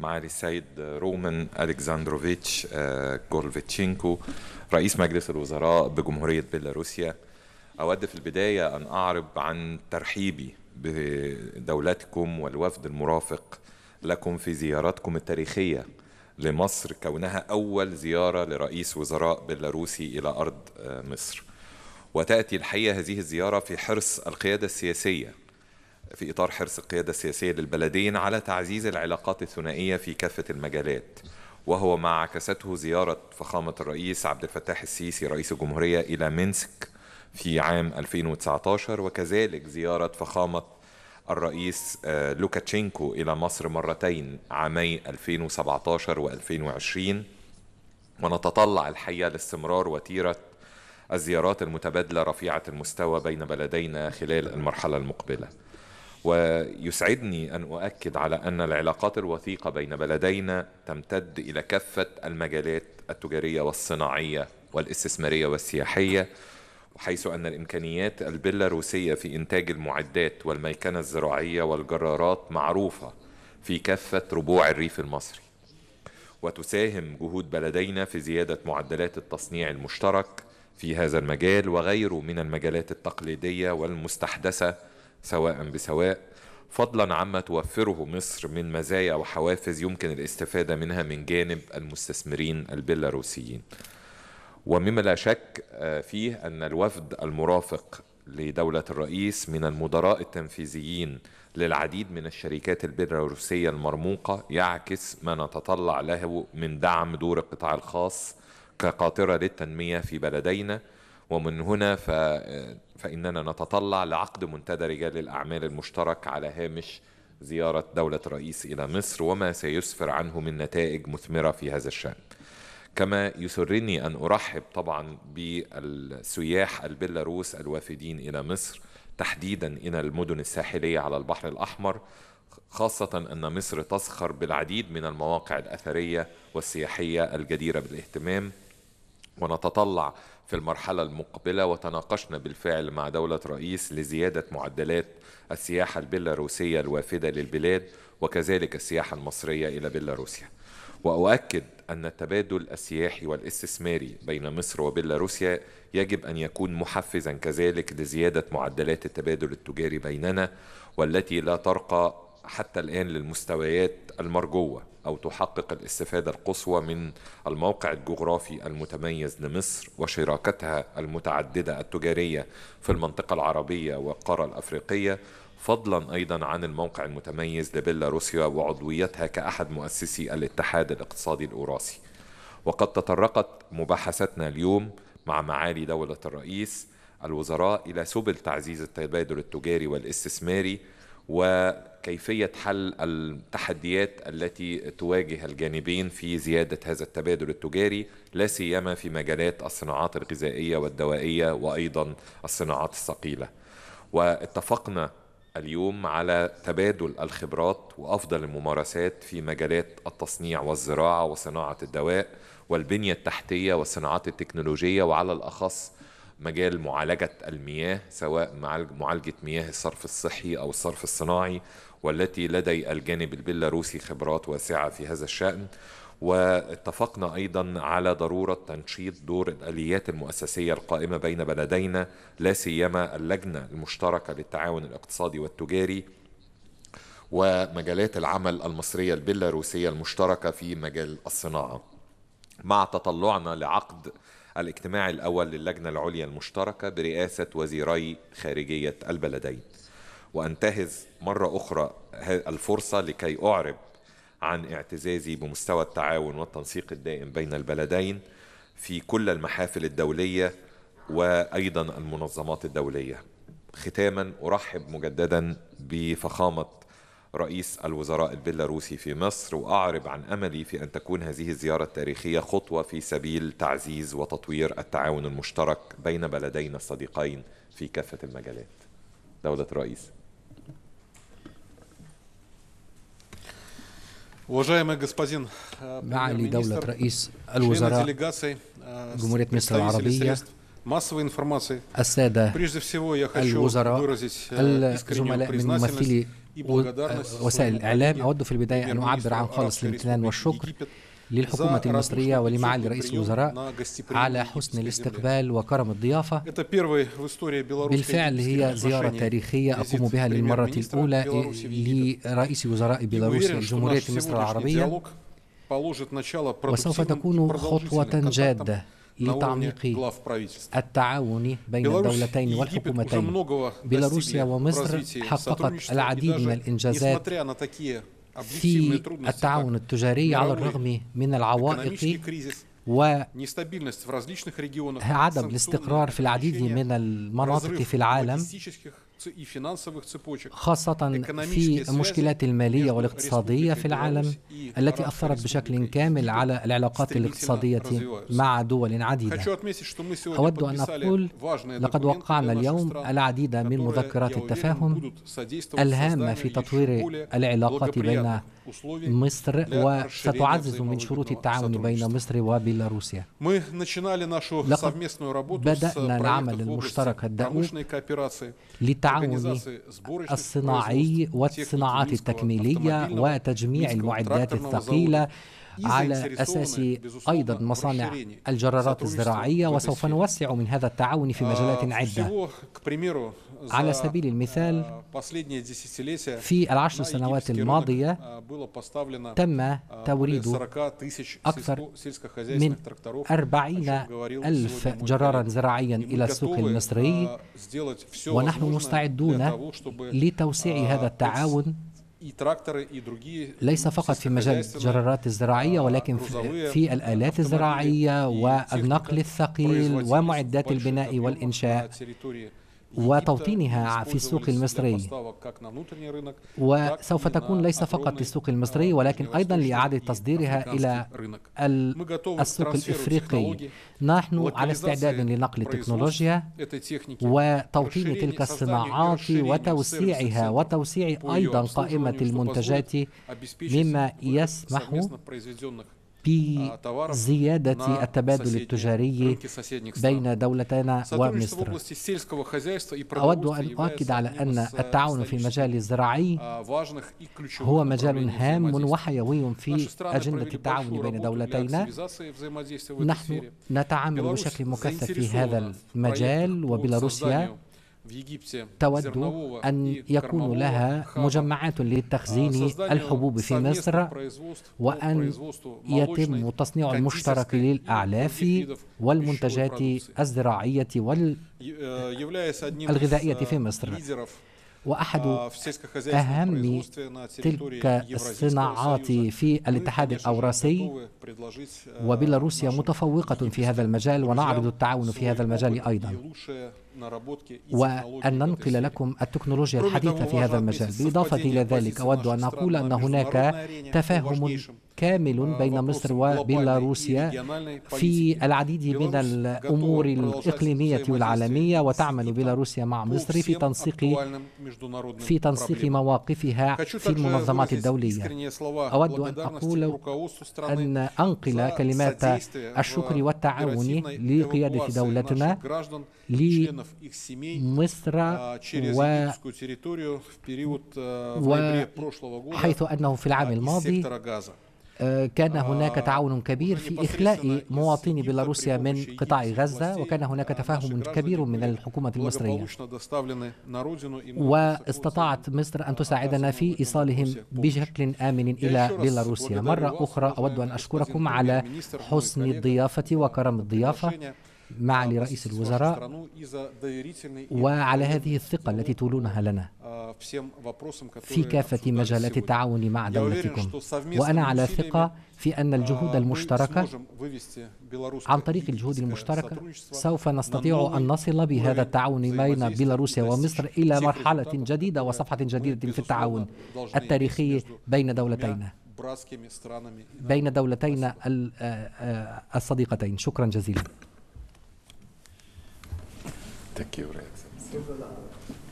معالي السيد رومان ألكساندروفيتش كولفيتشينكو آه، رئيس مجلس الوزراء بجمهورية بيلاروسيا أود في البداية أن أعرب عن ترحيبي بدولتكم والوفد المرافق لكم في زياراتكم التاريخية لمصر كونها أول زيارة لرئيس وزراء بيلاروسي إلى أرض آه، مصر وتأتي الحقيقة هذه الزيارة في حرص القيادة السياسية في إطار حرص القيادة السياسية للبلدين على تعزيز العلاقات الثنائية في كافة المجالات وهو ما عكسته زيارة فخامة الرئيس عبد الفتاح السيسي رئيس الجمهورية إلى منسك في عام 2019 وكذلك زيارة فخامة الرئيس آه، لوكاتشينكو إلى مصر مرتين عامي 2017 و2020 ونتطلع الحقيقة لاستمرار وتيرة الزيارات المتبادلة رفيعة المستوى بين بلدينا خلال المرحلة المقبلة ويسعدني أن أؤكد على أن العلاقات الوثيقة بين بلدينا تمتد إلى كافة المجالات التجارية والصناعية والاستثمارية والسياحية حيث أن الإمكانيات البيلاروسية في إنتاج المعدات والميكنة الزراعية والجرارات معروفة في كافة ربوع الريف المصري وتساهم جهود بلدينا في زيادة معدلات التصنيع المشترك في هذا المجال وغيره من المجالات التقليدية والمستحدثة سواء بسواء فضلا عما توفره مصر من مزايا وحوافز يمكن الاستفادة منها من جانب المستثمرين البيلاروسيين ومما لا شك آه، فيه أن الوفد المرافق لدولة الرئيس من المدراء التنفيذيين للعديد من الشركات البيلاروسية المرموقة يعكس ما نتطلع له من دعم دور القطاع الخاص كقاطرة للتنمية في بلدينا ومن هنا ف... فإننا نتطلع لعقد منتدى رجال الأعمال المشترك على هامش زيارة دولة رئيس إلى مصر وما سيسفر عنه من نتائج مثمرة في هذا الشأن كما يسرني أن أرحب طبعا بالسياح البيلاروس الوافدين إلى مصر تحديدا إلى المدن الساحلية على البحر الأحمر خاصة أن مصر تسخر بالعديد من المواقع الأثرية والسياحية الجديرة بالاهتمام ونتطلع في المرحلة المقبلة وتناقشنا بالفعل مع دولة رئيس لزيادة معدلات السياحة البيلاروسية الوافدة للبلاد وكذلك السياحة المصرية إلى بيلاروسيا وأؤكد أن التبادل السياحي والاستثماري بين مصر وبيلاروسيا يجب أن يكون محفزا كذلك لزيادة معدلات التبادل التجاري بيننا والتي لا ترقى حتى الآن للمستويات المرجوة أو تحقق الاستفادة القصوى من الموقع الجغرافي المتميز لمصر وشراكتها المتعددة التجارية في المنطقة العربية والقارة الأفريقية فضلا أيضا عن الموقع المتميز لبيلاروسيا وعضويتها كأحد مؤسسي الاتحاد الاقتصادي الأوراسي وقد تطرقت مباحثتنا اليوم مع معالي دولة الرئيس الوزراء إلى سبل تعزيز التبادل التجاري والاستثماري وكيفية حل التحديات التي تواجه الجانبين في زيادة هذا التبادل التجاري لا سيما في مجالات الصناعات الغذائية والدوائية وأيضا الصناعات الثقيلة واتفقنا اليوم على تبادل الخبرات وافضل الممارسات في مجالات التصنيع والزراعه وصناعه الدواء والبنيه التحتيه والصناعات التكنولوجيه وعلى الاخص مجال معالجة المياه سواء معالجة مياه الصرف الصحي أو الصرف الصناعي والتي لدي الجانب البيلاروسي خبرات واسعة في هذا الشأن واتفقنا ايضا على ضروره تنشيط دور الاليات المؤسسيه القائمه بين بلدينا لا سيما اللجنه المشتركه للتعاون الاقتصادي والتجاري ومجالات العمل المصريه البيلاروسيه المشتركه في مجال الصناعه مع تطلعنا لعقد الاجتماع الأول للجنة العليا المشتركة برئاسة وزيري خارجية البلدين وأنتهز مرة أخرى الفرصة لكي أعرب عن اعتزازي بمستوى التعاون والتنسيق الدائم بين البلدين في كل المحافل الدولية وأيضا المنظمات الدولية ختاما أرحب مجددا بفخامة رئيس الوزراء البيلاروسي في مصر وأعرب عن أملي في أن تكون هذه الزيارة التاريخية خطوة في سبيل تعزيز وتطوير التعاون المشترك بين بلدينا الصديقين في كافة المجالات دولة الرئيس معالي دولة رئيس э, الوزراء جمهورية مصر العربية السادة الوزراء الزملاء من ممثلي آه، وسائل الإعلام أود في البداية أن أعبر عن خالص الامتنان والشكر للحكومة المصرية ولمعالي رئيس الوزراء على حسن الاستقبال وكرم الضيافة بالفعل هي زيارة تاريخية أقوم بها للمرة الأولى لرئيس وزراء بيلاروسيا جمهورية مصر العربية وسوف تكون خطوة جادة لتعميق التعاون بين الدولتين والحكومتين بيلاروسيا ومصر حققت العديد من الإنجازات في التعاون التجاري على الرغم من العوائق و عدم الاستقرار في العديد من المناطق في العالم خاصة في المشكلات المالية والاقتصادية في العالم التي أثرت بشكل كامل على العلاقات الاقتصادية مع دول عديدة أود أن أقول لقد وقعنا اليوم العديد من مذكرات التفاهم الهامة في تطوير العلاقات بين مصر وستعزز من شروط التعاون بين مصر وبيلاروسيا لقد بدأنا العمل المشترك الدؤوب التعاون الصناعي والصناعات التكميلية وتجميع المعدات الثقيلة على أساس أيضا مصانع الجرارات الزراعية وسوف نوسع من هذا التعاون في آه، مجالات عدة على سبيل آه، المثال في العشر سنوات الماضية تم توريد أكثر من 40 ألف جرارا زراعيا إلى السوق المصري ونحن مستعدون لتوسيع هذا التعاون ليس فقط في مجال الجرارات الزراعية آه، ولكن في الآلات الزراعية والنقل الثقيل ومعدات البناء والإنشاء وتوطينها في السوق المصري وسوف تكون ليس فقط للسوق آه، المصري ولكن أيضا لإعادة تصديرها إلى السوق الإفريقي نحن على استعداد لنقل التكنولوجيا وتوطين تلك الصناعات وتوسيعها وتوسيع أيضا قائمة المنتجات مما يسمح بزيادة آه، نعم، التبادل التجاري بين دولتنا ومصر أود أن أؤكد على أن آه، التعاون في المجال الزراعي آه، هو مجال هام وحيوي في أجندة التعاون بين دولتينا نحن نتعامل بشكل مكثف في هذا المجال طيب، وبيلاروسيا تود أن يكون لها مجمعات لتخزين الحبوب في مصر وأن يتم تصنيع المشترك للأعلاف والمنتجات الزراعية э, والغذائية э, في مصر وأحد أهم تلك الصناعات في الاتحاد الأوراسي э, وبيلاروسيا متفوقة في هذا المجال ونعرض التعاون في هذا المجال أيضا وأن ننقل لكم التكنولوجيا الحديثة في هذا المجال بالإضافة إلى ذلك أود أن أقول أن هناك تفاهم كامل آه، بين مصر وبيلاروسيا في العديد من الأمور الإقليمية والعالمية وتعمل بيلاروسيا مع مصر في تنسيق في تنسيق مواقفها في المنظمات الدولية أود أن أقول أن أنقل كلمات الشكر والتعاون لقيادة دولتنا их семей مصر через египетскую территорию в период э, в ноябре прошлого года حيث أنه في العام الماضي كان هناك تعاون كبير في إخلاء مواطني بيلاروسيا من قطاع غزة وكان هناك تفاهم كبير من الحكومة المصرية واستطاعت مصر أن تساعدنا في إيصالهم بشكل آمن إلى بيلاروسيا مرة أخرى أود أن أشكركم على حسن الضيافة وكرم الضيافة معالي رئيس الوزراء وعلى هذه الثقة التي تولونها لنا في كافة مجالات التعاون مع دولتكم وأنا على ثقة في أن الجهود آه، المشتركة عن طريق الجهود المشتركة سوف نستطيع أن نصل بهذا التعاون بين بيلاروسيا ومصر إلى مرحلة جديدة وصفحة جديدة في التعاون التاريخي بين دولتينا بين دولتين آه، آه، الصديقتين شكرا جزيلا Thank you,